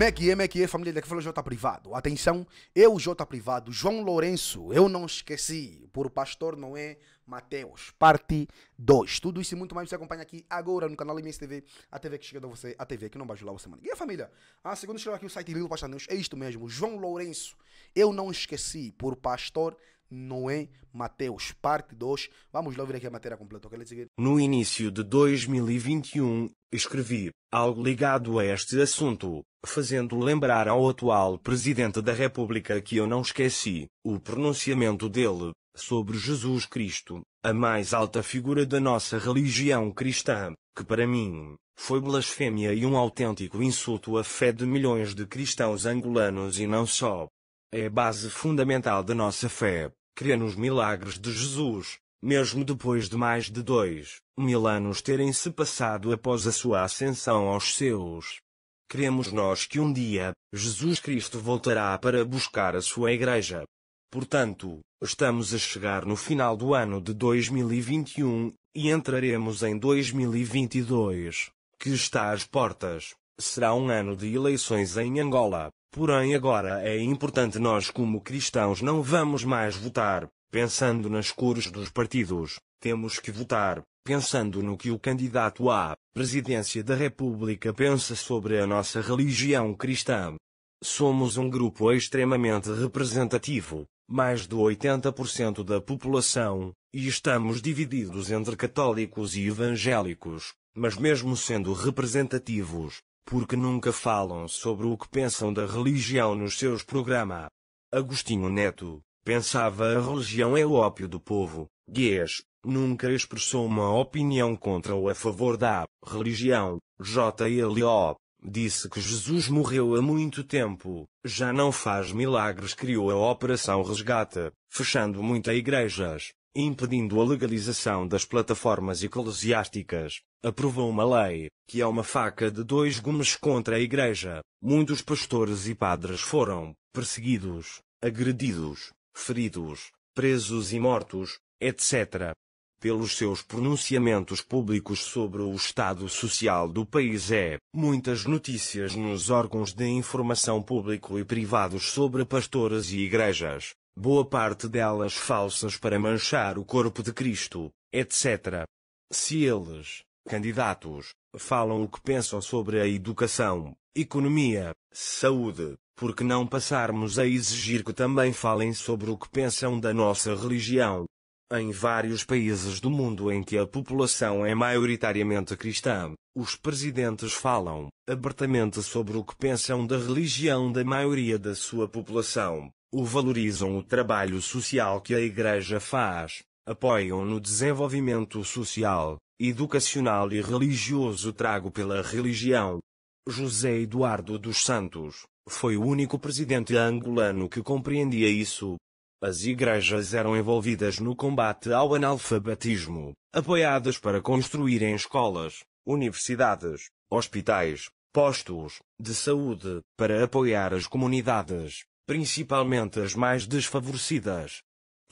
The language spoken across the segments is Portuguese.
Megue, é Megue, é família daqui falou J Privado. Atenção, eu, J Privado, João Lourenço, eu não esqueci, por pastor não é Mateus, parte 2. Tudo isso e muito mais você acompanha aqui agora no canal MSTV, a TV que chega a você, a TV que não vai julgar você, mano. E a família? A ah, segunda chegou aqui o site Lilo Pastor News, é isto mesmo, João Lourenço, eu não esqueci, por pastor Noé Mateus, parte 2. Vamos lá ouvir aqui a matéria completa. No início de 2021, escrevi algo ligado a este assunto, fazendo lembrar ao atual presidente da República que eu não esqueci o pronunciamento dele sobre Jesus Cristo, a mais alta figura da nossa religião cristã, que para mim foi blasfêmia e um autêntico insulto à fé de milhões de cristãos angolanos e não só. É a base fundamental da nossa fé crê nos milagres de Jesus, mesmo depois de mais de dois mil anos terem se passado após a sua ascensão aos céus. Cremos nós que um dia, Jesus Cristo voltará para buscar a sua Igreja. Portanto, estamos a chegar no final do ano de 2021 e entraremos em 2022, que está às portas. Será um ano de eleições em Angola. Porém, agora é importante nós, como cristãos, não vamos mais votar pensando nas cores dos partidos. Temos que votar pensando no que o candidato à presidência da República pensa sobre a nossa religião cristã. Somos um grupo extremamente representativo, mais de 80% da população, e estamos divididos entre católicos e evangélicos, mas mesmo sendo representativos, porque nunca falam sobre o que pensam da religião nos seus programas. Agostinho Neto pensava a religião é o ópio do povo. Guies nunca expressou uma opinião contra ou a favor da religião. J.L.O. disse que Jesus morreu há muito tempo, já não faz milagres, criou a Operação Resgata, fechando muitas igrejas impedindo a legalização das plataformas eclesiásticas, aprovou uma lei, que é uma faca de dois gumes contra a Igreja. Muitos pastores e padres foram perseguidos, agredidos, feridos, presos e mortos, etc. Pelos seus pronunciamentos públicos sobre o estado social do país é, muitas notícias nos órgãos de informação público e privados sobre pastores e igrejas, boa parte delas falsas para manchar o corpo de Cristo, etc. Se eles, candidatos, falam o que pensam sobre a educação, economia, saúde, por que não passarmos a exigir que também falem sobre o que pensam da nossa religião? Em vários países do mundo em que a população é maioritariamente cristã, os presidentes falam abertamente sobre o que pensam da religião da maioria da sua população o valorizam o trabalho social que a Igreja faz, apoiam no desenvolvimento social, educacional e religioso trago pela religião. José Eduardo dos Santos foi o único presidente angolano que compreendia isso. As igrejas eram envolvidas no combate ao analfabetismo, apoiadas para construírem escolas, universidades, hospitais, postos de saúde, para apoiar as comunidades, principalmente as mais desfavorecidas.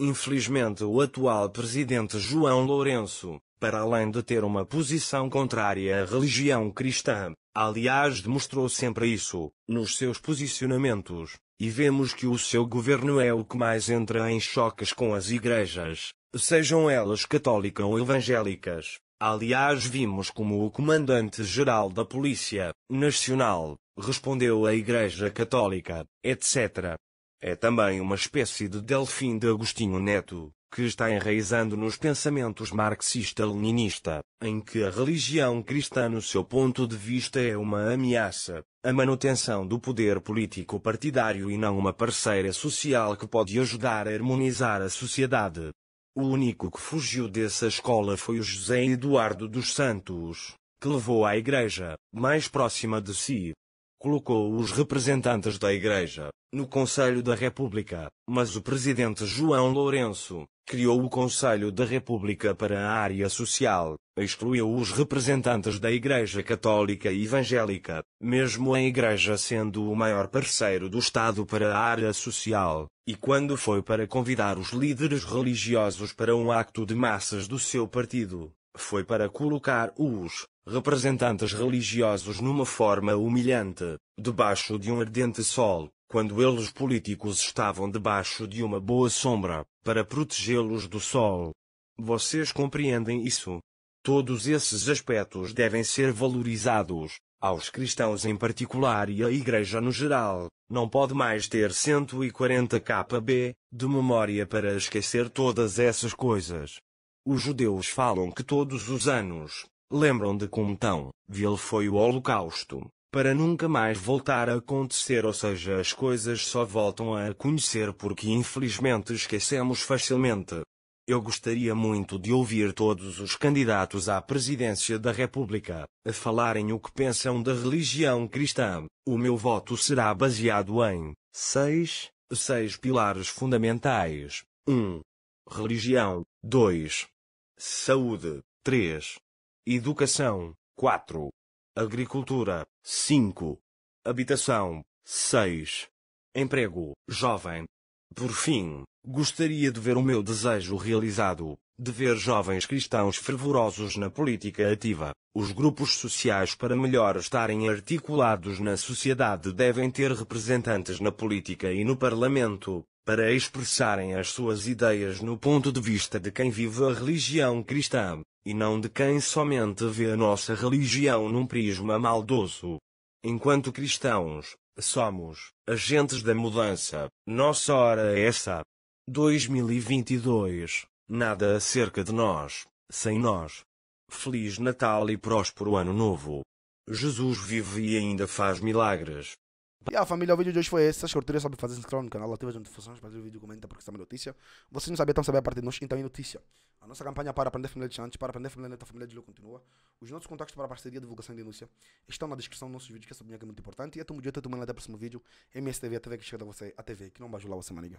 Infelizmente, o atual presidente João Lourenço, para além de ter uma posição contrária à religião cristã, aliás demonstrou sempre isso, nos seus posicionamentos, e vemos que o seu governo é o que mais entra em choques com as igrejas, sejam elas católicas ou evangélicas. Aliás, vimos como o comandante-geral da Polícia Nacional, respondeu a Igreja Católica, etc. É também uma espécie de delfim de Agostinho Neto, que está enraizando nos pensamentos marxista-leninista, em que a religião cristã no seu ponto de vista é uma ameaça, a manutenção do poder político partidário e não uma parceira social que pode ajudar a harmonizar a sociedade. O único que fugiu dessa escola foi o José Eduardo dos Santos, que levou à igreja, mais próxima de si, colocou os representantes da Igreja no Conselho da República, mas o presidente João Lourenço criou o Conselho da República para a área social, excluiu os representantes da Igreja Católica e Evangélica, mesmo a Igreja sendo o maior parceiro do Estado para a área social, e quando foi para convidar os líderes religiosos para um acto de massas do seu partido, foi para colocar os representantes religiosos numa forma humilhante, debaixo de um ardente sol, quando eles políticos estavam debaixo de uma boa sombra, para protegê-los do sol. Vocês compreendem isso? Todos esses aspectos devem ser valorizados, aos cristãos em particular e à Igreja no geral. Não pode mais ter 140 KB de memória para esquecer todas essas coisas. Os judeus falam que todos os anos, lembram de como tão vil foi o holocausto, para nunca mais voltar a acontecer, ou seja, as coisas só voltam a acontecer porque infelizmente esquecemos facilmente. Eu gostaria muito de ouvir todos os candidatos à presidência da República a falarem o que pensam da religião cristã. O meu voto será baseado em seis, seis pilares fundamentais. 1. Um, religião. 2 saúde, 3, educação, 4, agricultura, 5, habitação, 6, emprego, jovem. Por fim, gostaria de ver o meu desejo realizado, de ver jovens cristãos fervorosos na política ativa. Os grupos sociais para melhor estarem articulados na sociedade devem ter representantes na política e no parlamento, para expressarem as suas ideias no ponto de vista de quem vive a religião cristã, e não de quem somente vê a nossa religião num prisma maldoso. Enquanto cristãos, somos agentes da mudança, nossa hora é essa. 2022 Nada acerca de nós, sem nós. Feliz Natal e próspero Ano Novo. Jesus vive e ainda faz milagres. E a ah, família, o vídeo de hoje foi esse. Se curtiram, sabe fazer inscrição no canal, ativa as notificações, fazer o vídeo, comenta, porque sabe notícia. Vocês não sabiam, então sabe a parte de nós, então é notícia. A nossa campanha é para aprender família de Chantes, para aprender família neta, família de Lu continua. Os nossos contatos para parceria, divulgação e denúncia estão na descrição dos nossos vídeos, que essa opinião é muito importante. E até o próximo vídeo. MSTV, a TV que chega a você, a TV que não vai ajudar você, maniga.